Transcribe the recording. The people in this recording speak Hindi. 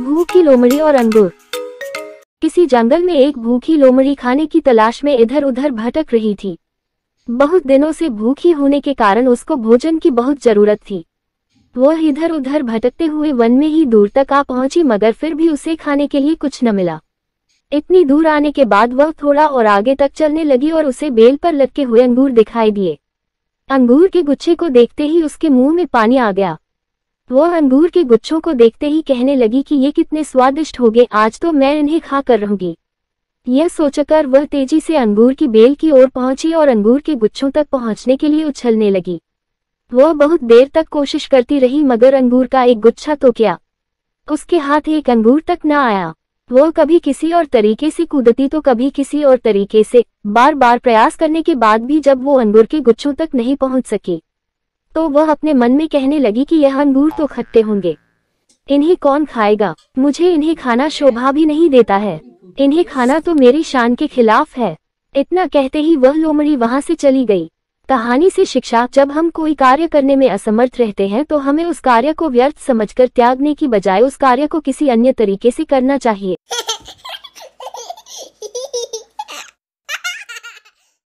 भूखी लोमड़ी और अंगूर किसी जंगल में एक भूखी लोमड़ी खाने की तलाश में इधर उधर भटक रही थी बहुत दिनों से भूखी होने के कारण उसको भोजन की बहुत जरूरत थी वह इधर उधर भटकते हुए वन में ही दूर तक आ पहुंची मगर फिर भी उसे खाने के लिए कुछ न मिला इतनी दूर आने के बाद वह थोड़ा और आगे तक चलने लगी और उसे बेल पर लटके हुए अंगूर दिखाई दिए अंगूर के गुच्छे को देखते ही उसके मुंह में पानी आ गया वह अंगूर के गुच्छों को देखते ही कहने लगी कि ये कितने स्वादिष्ट हो गए आज तो मैं इन्हें खा कर रहूंगी यह सोचकर वह तेजी से अंगूर की बेल की ओर पहुंची और अंगूर के गुच्छों तक पहुंचने के लिए उछलने लगी वह बहुत देर तक कोशिश करती रही मगर अंगूर का एक गुच्छा तो क्या उसके हाथ एक अंगूर तक न आया वह कभी किसी और तरीके से कूदती तो कभी किसी और तरीके से बार बार प्रयास करने के बाद भी जब वो अंगूर के गुच्छों तक नहीं पहुंच सकी तो वह अपने मन में कहने लगी कि यह अंगूर तो खट्टे होंगे इन्हें कौन खाएगा मुझे इन्हें खाना शोभा भी नहीं देता है इन्हें खाना तो मेरी शान के खिलाफ है इतना कहते ही वह लोमड़ी वहाँ से चली गई कहानी से शिक्षा जब हम कोई कार्य करने में असमर्थ रहते हैं तो हमें उस कार्य को व्यर्थ समझकर त्यागने की बजाय उस कार्य को किसी अन्य तरीके से करना चाहिए